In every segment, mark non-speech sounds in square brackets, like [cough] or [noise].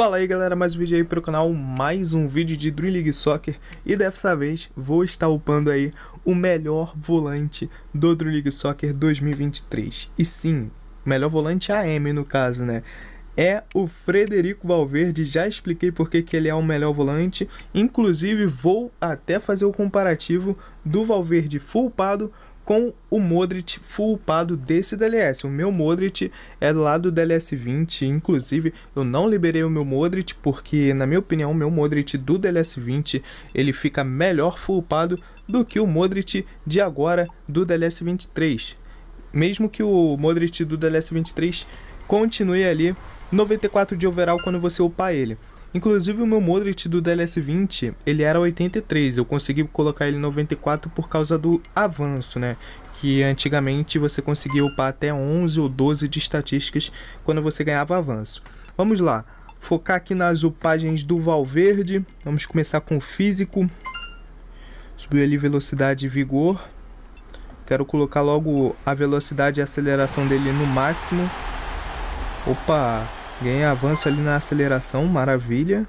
Fala aí galera, mais um vídeo aí pro canal, mais um vídeo de Dream League Soccer E dessa vez vou estar upando aí o melhor volante do Dream League Soccer 2023 E sim, melhor volante AM no caso né é o Frederico Valverde, já expliquei porque que ele é o melhor volante Inclusive vou até fazer o comparativo do Valverde fulpado com o Modric full upado desse DLS. O meu Modric é lá do DLS 20, inclusive eu não liberei o meu Modric porque, na minha opinião, o meu Modric do DLS 20 ele fica melhor full upado do que o Modric de agora do DLS 23. Mesmo que o Modric do DLS 23 continue ali 94 de overall quando você upar ele. Inclusive o meu Modric do DLS20, ele era 83, eu consegui colocar ele 94 por causa do avanço, né? Que antigamente você conseguia upar até 11 ou 12 de estatísticas quando você ganhava avanço. Vamos lá, focar aqui nas upagens do Valverde, vamos começar com o físico. Subiu ali velocidade e vigor. Quero colocar logo a velocidade e aceleração dele no máximo. Opa, Ganhei avanço ali na aceleração, maravilha.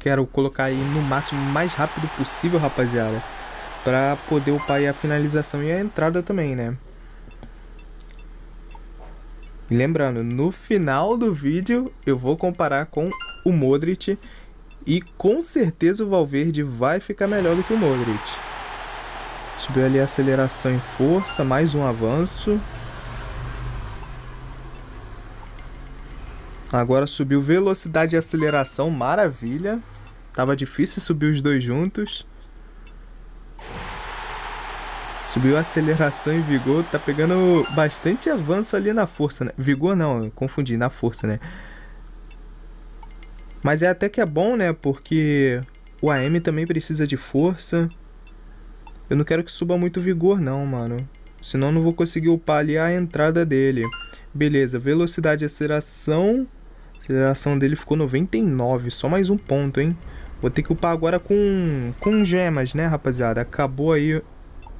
Quero colocar aí no máximo mais rápido possível, rapaziada. Pra poder upar aí a finalização e a entrada também, né? E lembrando, no final do vídeo eu vou comparar com o Modric e com certeza o Valverde vai ficar melhor do que o Modric. Subiu ali a aceleração em força, mais um avanço. Agora subiu velocidade e aceleração, maravilha. Tava difícil subir os dois juntos. Subiu aceleração e vigor, tá pegando bastante avanço ali na força, né? Vigor não, confundi, na força, né? Mas é até que é bom, né? Porque o AM também precisa de força. Eu não quero que suba muito vigor não, mano. Senão não vou conseguir upar ali a entrada dele. Beleza, velocidade e aceleração Aceleração dele ficou 99, só mais um ponto, hein? Vou ter que upar agora com, com gemas, né, rapaziada? Acabou aí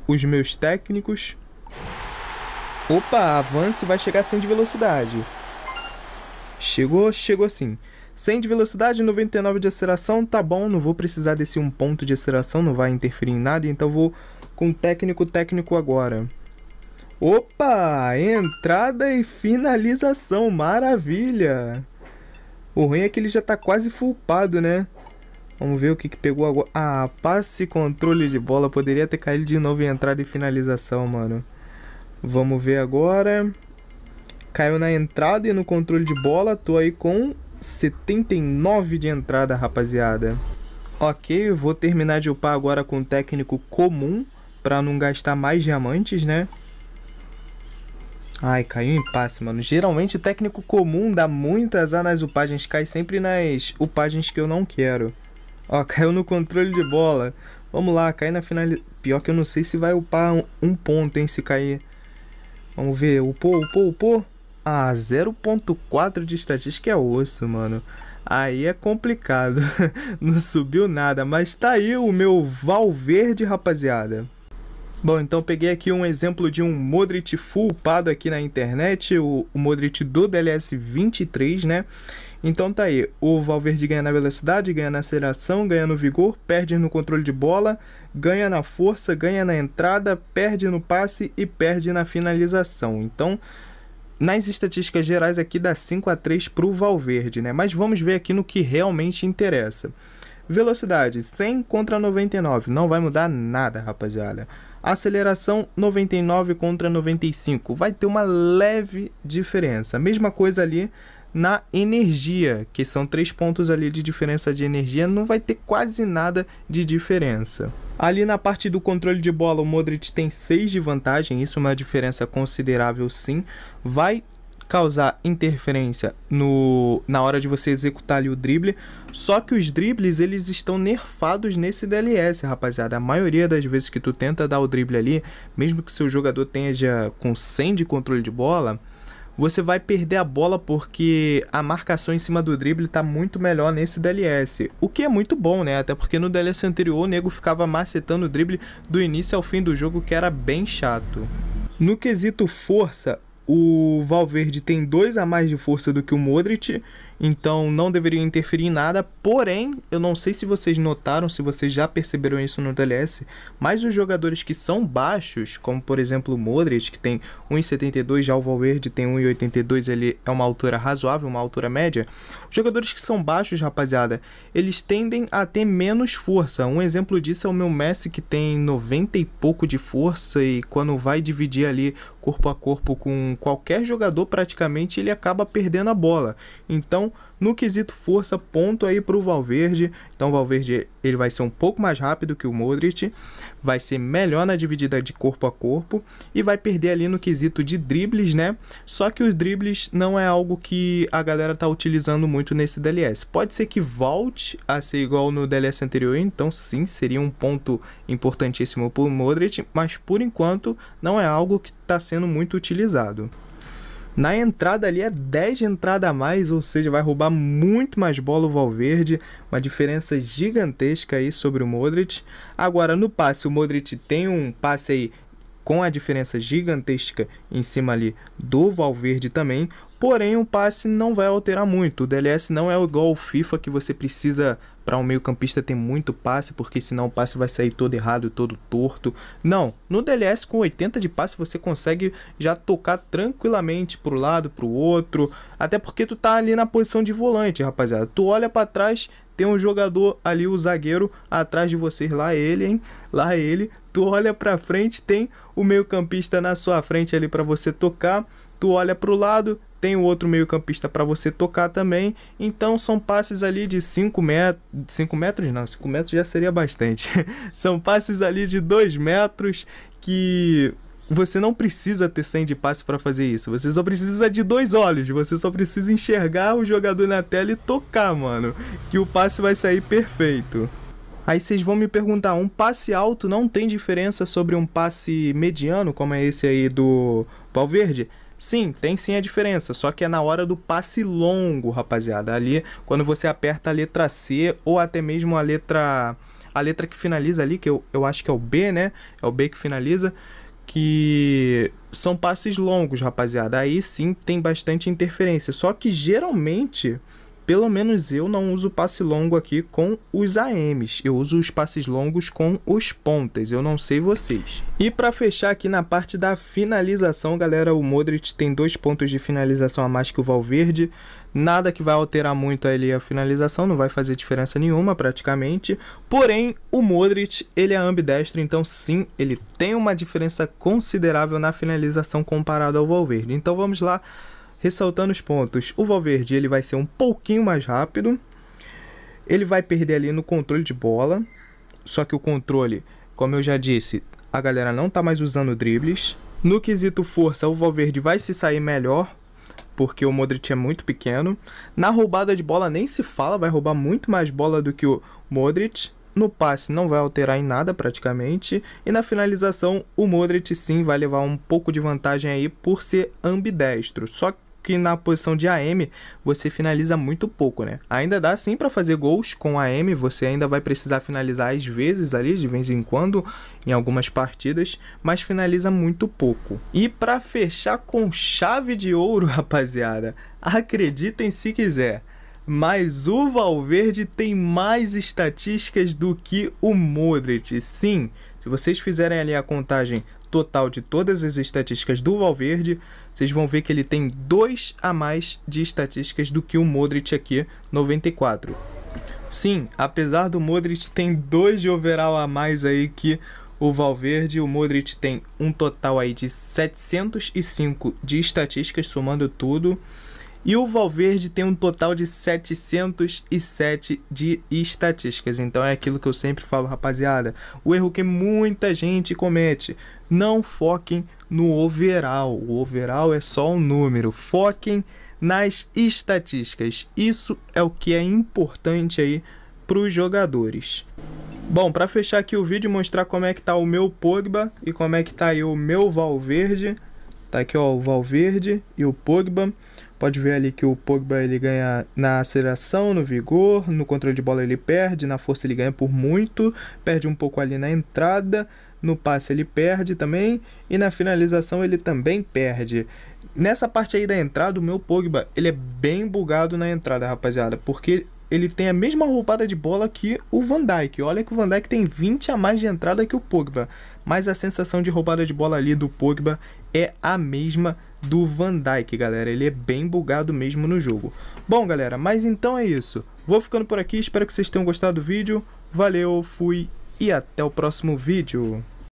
os meus técnicos. Opa, avance vai chegar sem de velocidade. Chegou, chegou sim. 100 de velocidade, 99 de aceleração, tá bom, não vou precisar desse um ponto de aceleração, não vai interferir em nada, então vou com técnico técnico agora. Opa, entrada e finalização, maravilha! O ruim é que ele já tá quase fulpado, né? Vamos ver o que, que pegou agora. Ah, passe controle de bola. Poderia ter caído de novo em entrada e finalização, mano. Vamos ver agora. Caiu na entrada e no controle de bola. Tô aí com 79 de entrada, rapaziada. Ok, vou terminar de upar agora com o técnico comum para não gastar mais diamantes, né? Ai, caiu em passe, mano. Geralmente o técnico comum dá muitas azar nas upagens. Cai sempre nas upagens que eu não quero. Ó, [laughs] caiu no controle de bola. Vamos lá, cai na final. Pior que eu não sei se vai upar um, um ponto, hein, se cair. Vamos ver. Upou, upou, upou. Ah, 0.4 de estatística é osso, mano. Aí é complicado. [laughs] não subiu nada. Mas tá aí o meu Valverde, rapaziada. Bom, então peguei aqui um exemplo de um Modric full aqui na internet, o, o Modric do DLS 23, né? Então tá aí, o Valverde ganha na velocidade, ganha na aceleração, ganha no vigor, perde no controle de bola, ganha na força, ganha na entrada, perde no passe e perde na finalização. Então, nas estatísticas gerais aqui dá 5 a 3 para o Valverde, né? Mas vamos ver aqui no que realmente interessa. Velocidade 100 contra 99, não vai mudar nada, rapaziada aceleração 99 contra 95. Vai ter uma leve diferença. Mesma coisa ali na energia, que são três pontos ali de diferença de energia, não vai ter quase nada de diferença. Ali na parte do controle de bola, o Modric tem 6 de vantagem, isso é uma diferença considerável sim. Vai causar interferência no, na hora de você executar ali o drible. Só que os dribles, eles estão nerfados nesse DLS, rapaziada. A maioria das vezes que tu tenta dar o drible ali, mesmo que seu jogador tenha com 100 de controle de bola, você vai perder a bola porque a marcação em cima do drible está muito melhor nesse DLS. O que é muito bom, né? Até porque no DLS anterior o nego ficava macetando o drible do início ao fim do jogo, que era bem chato. No quesito força, o Valverde tem dois a mais de força do que o Modric, então não deveria interferir em nada. Porém, eu não sei se vocês notaram, se vocês já perceberam isso no TLS, mas os jogadores que são baixos, como por exemplo o Modric, que tem 1,72, já o Valverde tem 1,82, ele é uma altura razoável, uma altura média. Os jogadores que são baixos, rapaziada, eles tendem a ter menos força. Um exemplo disso é o meu Messi, que tem 90 e pouco de força, e quando vai dividir ali corpo a corpo com qualquer jogador, praticamente ele acaba perdendo a bola. Então, no quesito força, ponto aí para o Valverde. Então, Valverde ele vai ser um pouco mais rápido que o Modric, vai ser melhor na dividida de corpo a corpo e vai perder ali no quesito de dribles, né? Só que os dribles não é algo que a galera tá utilizando muito nesse DLS. Pode ser que volte a ser igual no DLS anterior, então sim, seria um ponto importantíssimo para o Modric, mas por enquanto não é algo que está sendo muito utilizado. Na entrada ali é 10 de entrada a mais, ou seja, vai roubar muito mais bola o Valverde, uma diferença gigantesca aí sobre o Modric. Agora no passe, o Modric tem um passe aí com a diferença gigantesca em cima ali do Valverde também. Porém, o passe não vai alterar muito. O DLS não é igual ao FIFA que você precisa para um meio-campista ter muito passe, porque senão o passe vai sair todo errado, todo torto. Não, no DLS com 80 de passe você consegue já tocar tranquilamente para o lado, para o outro, até porque tu tá ali na posição de volante, rapaziada. Tu olha para trás, tem um jogador ali, o zagueiro, atrás de vocês, lá ele, hein? Lá ele. Tu olha para frente, tem o meio-campista na sua frente ali para você tocar. Tu olha para o lado, tem o outro meio-campista para você tocar também. Então são passes ali de 5 metros. 5 metros não, 5 metros já seria bastante. [laughs] são passes ali de 2 metros que você não precisa ter 100 de passe para fazer isso. Você só precisa de dois olhos. Você só precisa enxergar o jogador na tela e tocar, mano. Que o passe vai sair perfeito. Aí vocês vão me perguntar, um passe alto não tem diferença sobre um passe mediano, como é esse aí do Valverde? Sim, tem sim a diferença, só que é na hora do passe longo, rapaziada. Ali, quando você aperta a letra C ou até mesmo a letra a letra que finaliza ali, que eu, eu acho que é o B, né? É o B que finaliza, que são passes longos, rapaziada. Aí sim tem bastante interferência, só que geralmente pelo menos eu não uso passe longo aqui com os AMs, eu uso os passes longos com os pontas, eu não sei vocês. E para fechar aqui na parte da finalização, galera, o Modric tem dois pontos de finalização a mais que o Valverde, nada que vai alterar muito ali a finalização, não vai fazer diferença nenhuma praticamente. Porém, o Modric, ele é ambidestro, então sim, ele tem uma diferença considerável na finalização comparado ao Valverde. Então vamos lá Ressaltando os pontos, o Valverde ele vai ser um pouquinho mais rápido. Ele vai perder ali no controle de bola. Só que o controle, como eu já disse, a galera não tá mais usando dribles. No quesito força, o Valverde vai se sair melhor, porque o Modric é muito pequeno. Na roubada de bola nem se fala, vai roubar muito mais bola do que o Modric. No passe não vai alterar em nada praticamente. E na finalização, o Modric sim vai levar um pouco de vantagem aí por ser ambidestro. Só que na posição de AM você finaliza muito pouco, né? Ainda dá sim para fazer gols com AM, você ainda vai precisar finalizar às vezes ali, de vez em quando, em algumas partidas, mas finaliza muito pouco. E para fechar com chave de ouro, [laughs] rapaziada, acreditem se quiser mas o Valverde tem mais estatísticas do que o Modric. Sim, se vocês fizerem ali a contagem total de todas as estatísticas do Valverde, vocês vão ver que ele tem 2 a mais de estatísticas do que o Modric aqui, 94. Sim, apesar do Modric tem 2 de overall a mais aí que o Valverde, o Modric tem um total aí de 705 de estatísticas somando tudo. E o Valverde tem um total de 707 de estatísticas. Então é aquilo que eu sempre falo, rapaziada. O erro que muita gente comete não foquem no overall. O overall é só um número. Foquem nas estatísticas. Isso é o que é importante aí para os jogadores. Bom, para fechar aqui o vídeo, mostrar como é que tá o meu Pogba e como é que tá aí o meu Valverde. Tá aqui ó, o Valverde e o Pogba. Pode ver ali que o Pogba ele ganha na aceleração, no vigor, no controle de bola ele perde, na força ele ganha por muito, perde um pouco ali na entrada, no passe ele perde também e na finalização ele também perde. Nessa parte aí da entrada, o meu Pogba, ele é bem bugado na entrada, rapaziada, porque ele tem a mesma roubada de bola que o Van Dijk. Olha que o Van Dijk tem 20 a mais de entrada que o Pogba, mas a sensação de roubada de bola ali do Pogba é a mesma do Van Dijk, galera. Ele é bem bugado mesmo no jogo. Bom, galera, mas então é isso. Vou ficando por aqui, espero que vocês tenham gostado do vídeo. Valeu, fui e até o próximo vídeo.